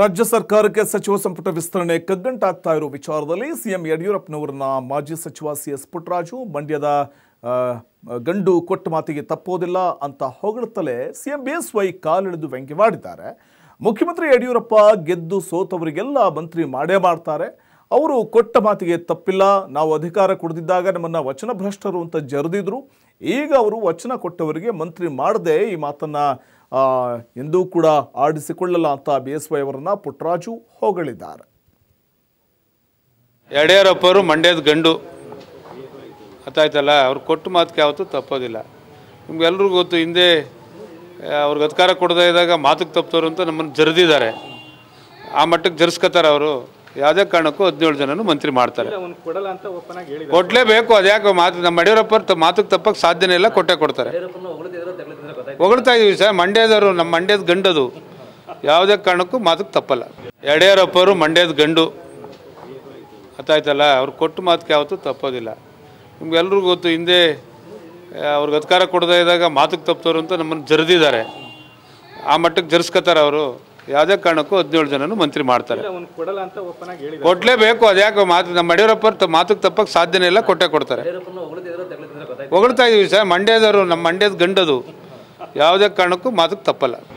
ರಾಜ್ಯ ಸರ್ಕಾರಕ್ಕೆ ಸಚಿವ ಸಂಪುಟ ವಿಸ್ತರಣೆ ಕಗ್ಗಂಟಾಗ್ತಾ ಇರೋ ವಿಚಾರದಲ್ಲಿ ಸಿಎಂ ಯಡಿಯೂರಪ್ಪನವರನ್ನ ಮಾಜಿ ಸಚಿವ ಸಿ ಎಸ್ ಪುಟ್ಟರಾಜು ಮಂಡ್ಯದ ಗಂಡು ಕೊಟ್ಟ ಮಾತಿಗೆ ತಪ್ಪೋದಿಲ್ಲ ಅಂತ ಹೊಗಳುತ್ತಲೇ ಸಿಎಂ ವೈ ಕಾಲಿಳಿದು ವ್ಯಂಗ್ಯವಾಡಿದ್ದಾರೆ ಮುಖ್ಯಮಂತ್ರಿ ಯಡಿಯೂರಪ್ಪ ಗೆದ್ದು ಸೋತವರಿಗೆಲ್ಲ ಮಂತ್ರಿ ಮಾಡೇ ಮಾಡ್ತಾರೆ ಅವರು ಕೊಟ್ಟ ಮಾತಿಗೆ ತಪ್ಪಿಲ್ಲ ನಾವು ಅಧಿಕಾರ ಕುಡಿದಿದ್ದಾಗ ನಮ್ಮನ್ನು ಭ್ರಷ್ಟರು ಅಂತ ಜರಿದಿದ್ರು ಈಗ ಅವರು ವಚನ ಕೊಟ್ಟವರಿಗೆ ಮಂತ್ರಿ ಮಾಡದೆ ಈ ಮಾತನ್ನು ಎಂದೂ ಕೂಡ ಆಡಿಸಿಕೊಳ್ಳಲ್ಲ ಅಂತ ಅವರನ್ನ ಪುಟ್ಟರಾಜು ಹೊಗಳಿದ್ದಾರೆ ಯಡಿಯೂರಪ್ಪರು ಮಂಡ್ಯದ ಗಂಡು ಗೊತ್ತಾಯ್ತಲ್ಲ ಅವ್ರು ಕೊಟ್ಟು ಮಾತು ಯಾವತ್ತೂ ತಪ್ಪೋದಿಲ್ಲ ನಿಮ್ಗೆಲ್ರಿಗೂ ಗೊತ್ತು ಹಿಂದೆ ಅವ್ರಿಗೆ ಅಧಿಕಾರ ಕೊಡದೇ ಇದ್ದಾಗ ಮಾತುಗೆ ತಪ್ಪೋರು ಅಂತ ನಮ್ಮನ್ನು ಜರಿದಿದ್ದಾರೆ ಆ ಮಟ್ಟಕ್ಕೆ ಜರಿಸ್ಕೋತಾರೆ ಅವರು ಯಾವುದೇ ಕಾರಣಕ್ಕೂ ಹದಿನೇಳು ಜನನು ಮಂತ್ರಿ ಮಾಡ್ತಾರೆ ಕೊಡ್ಲೇಬೇಕು ಅದ್ಯಾಕೆ ಮಾತು ನಮ್ಮ ಯಡಿಯೂರಪ್ಪ ಮಾತುಕ್ ತಪ್ಪಕ್ಕೆ ಸಾಧ್ಯನೇ ಇಲ್ಲ ಕೊಟ್ಟೆ ಕೊಡ್ತಾರೆ ಹೊಗಳ್ತಾ ಇದೀವಿ ಸರ್ ಮಂಡ್ಯದವರು ನಮ್ಮ ಮಂಡ್ಯದ ಗಂಡದು ಯಾವುದೇ ಕಾರಣಕ್ಕೂ ಮಾತುಕ್ ತಪ್ಪಲ್ಲ ಯಡಿಯೂರಪ್ಪರು ಮಂಡ್ಯದ ಗಂಡು ಗೊತ್ತಾಯ್ತಲ್ಲ ಅವ್ರು ಕೊಟ್ಟು ಮಾತಿಗೆ ಯಾವತ್ತೂ ತಪ್ಪೋದಿಲ್ಲ ನಿಮ್ಗೆಲ್ರಿಗೂ ಗೊತ್ತು ಹಿಂದೆ ಅವ್ರಿಗೆ ಅಧಿಕಾರ ಕೊಡದೇ ಇದ್ದಾಗ ಮಾತುಕ್ ತಪ್ಪೋರು ಅಂತ ನಮ್ಮನ್ನು ಜರಿದಿದ್ದಾರೆ ಆ ಮಟ್ಟಕ್ಕೆ ಜರ್ಸ್ಕೊತಾರೆ ಅವರು ಯಾವುದೇ ಕಾರಣಕ್ಕೂ ಹದಿನೇಳು ಜನನು ಮಂತ್ರಿ ಮಾಡ್ತಾರೆ ಕೊಡಲೇಬೇಕು ಯಾಕೆ ಮಾತು ನಮ್ಮ ಯಡಿಯೂರಪ್ಪ ಮಾತುಕ್ ತಪ್ಪಕ್ಕೆ ಸಾಧ್ಯನೇ ಇಲ್ಲ ಕೊಟ್ಟೆ ಕೊಡ್ತಾರೆ ಹೊಗಳ್ತಾ ಇದೀವಿ ಸರ್ ಮಂಡ್ಯದವರು ನಮ್ಮ ಮಂಡ್ಯದ ಗಂಡದು ಯಾವುದೇ ಕಾರಣಕ್ಕೂ ಮಾತುಕ್ ತಪ್ಪಲ್ಲ